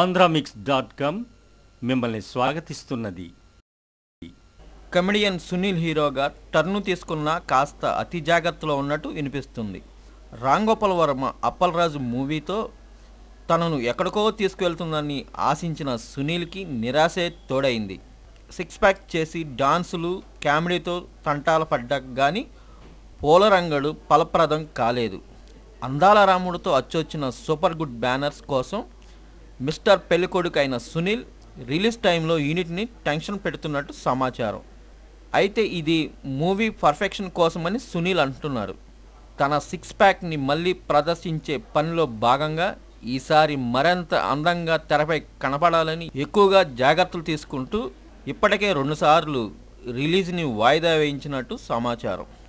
Andhramix dot com మిమ్మల్ని స్వాగతిస్తున్నది comedian Sunil హీరోగా టర్ను తీసుకున్న కాస్త అతి జాగ్రత్తలో ఉన్నట్టు వినిపిస్తుంది రాంగోపాల్ వర్మ అప్పలరాజు మూవీతో తనను ఎక్కడికో తీసుకువెళ్తుందని ఆశించిన సునీల్కి నిరాశే తోడైంది సిక్స్ ప్యాక్ చేసి డాన్సులు కామెడీతో తంటాల పడ్డా కానీ రంగడు ఫలప్రదం కాలేదు అందాల రాముడితో అచ్చొచ్చిన సూపర్ గుడ్ బ్యానర్స్ కోసం మిస్టర్ పెళ్ళికొడుకు అయిన సునీల్ రిలీజ్ టైంలో యూనిట్ని టెన్షన్ పెడుతున్నట్టు సమాచారం అయితే ఇది మూవీ పర్ఫెక్షన్ కోసమని సునీల్ అంటున్నారు తన సిక్స్ ప్యాక్ని మళ్ళీ ప్రదర్శించే పనిలో భాగంగా ఈసారి మరింత అందంగా తెరపై కనపడాలని ఎక్కువగా జాగ్రత్తలు తీసుకుంటూ ఇప్పటికే రెండుసార్లు రిలీజ్ని వాయిదా వేయించినట్టు సమాచారం